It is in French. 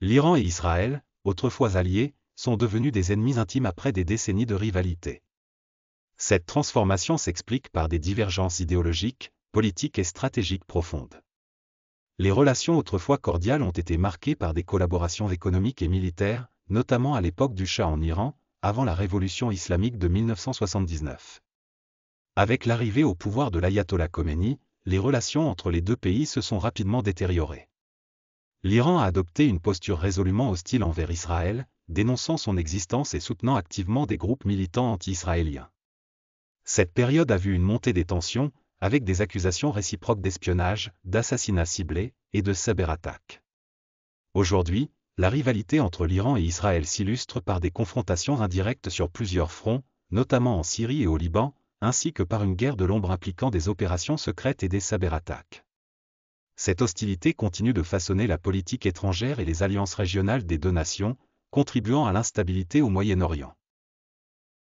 L'Iran et Israël, autrefois alliés, sont devenus des ennemis intimes après des décennies de rivalité. Cette transformation s'explique par des divergences idéologiques, politiques et stratégiques profondes. Les relations autrefois cordiales ont été marquées par des collaborations économiques et militaires, notamment à l'époque du Shah en Iran, avant la révolution islamique de 1979. Avec l'arrivée au pouvoir de l'ayatollah Khomeini, les relations entre les deux pays se sont rapidement détériorées l'Iran a adopté une posture résolument hostile envers Israël, dénonçant son existence et soutenant activement des groupes militants anti-israéliens. Cette période a vu une montée des tensions, avec des accusations réciproques d'espionnage, d'assassinats ciblés et de cyberattaques. Aujourd'hui, la rivalité entre l'Iran et Israël s'illustre par des confrontations indirectes sur plusieurs fronts, notamment en Syrie et au Liban, ainsi que par une guerre de l'ombre impliquant des opérations secrètes et des cyberattaques cette hostilité continue de façonner la politique étrangère et les alliances régionales des deux nations, contribuant à l'instabilité au Moyen-Orient.